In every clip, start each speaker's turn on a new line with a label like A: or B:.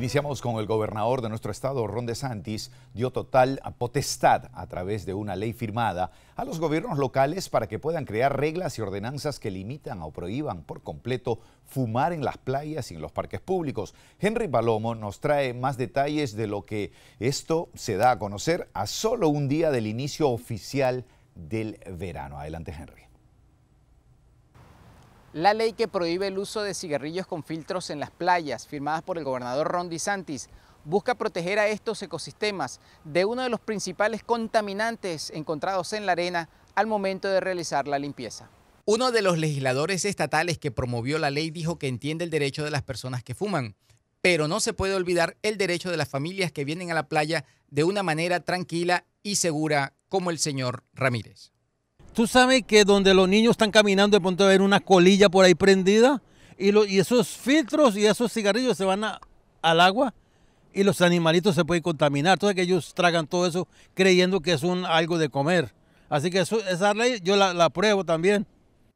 A: Iniciamos con el gobernador de nuestro estado, Ron Santis, dio total potestad a través de una ley firmada a los gobiernos locales para que puedan crear reglas y ordenanzas que limitan o prohíban por completo fumar en las playas y en los parques públicos. Henry Palomo nos trae más detalles de lo que esto se da a conocer a solo un día del inicio oficial del verano. Adelante, Henry
B: la ley que prohíbe el uso de cigarrillos con filtros en las playas, firmada por el gobernador Ron DeSantis, busca proteger a estos ecosistemas de uno de los principales contaminantes encontrados en la arena al momento de realizar la limpieza. Uno de los legisladores estatales que promovió la ley dijo que entiende el derecho de las personas que fuman, pero no se puede olvidar el derecho de las familias que vienen a la playa de una manera tranquila
C: y segura como el señor Ramírez. Tú sabes que donde los niños están caminando de pronto va a haber una colilla por ahí prendida y, esos filtros y esos cigarrillos se van al agua y los animalitos se pueden contaminar. Entonces que ellos tragan todo eso creyendo que es un, algo de comer. Así que esa ley yo la, la apruebo también.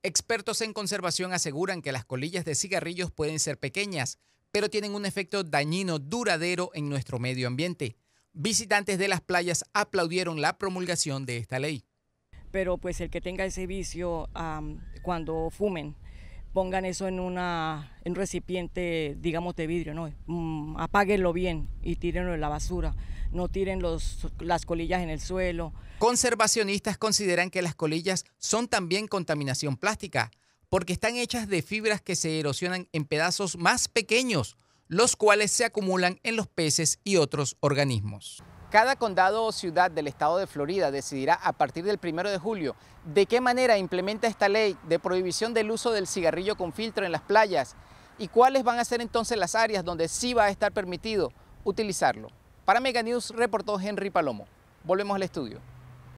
B: Expertos en conservación aseguran que las colillas de cigarrillos pueden ser pequeñas, pero tienen un efecto dañino duradero en nuestro medio ambiente. Visitantes de las playas aplaudieron la promulgación de esta ley
D: pero pues el que tenga ese vicio cuando fumen, pongan eso en, una, en un recipiente, digamos, de vidrio, ¿no? Mm, apáguenlo bien y tírenlo en la basura. No tiren las colillas en el suelo.
B: Conservacionistas consideran que las colillas son también contaminación plástica, porque están hechas de fibras que se erosionan en pedazos más pequeños, los cuales se acumulan en los peces y otros organismos. Cada condado o ciudad del estado de Florida decidirá a partir del 1 de julio de qué manera implementa esta ley de prohibición del uso del cigarrillo con filtro en las playas y cuáles van a ser entonces las áreas donde sí va a estar permitido utilizarlo. Para Mega News reportó Henry Palomo. Volvemos al estudio.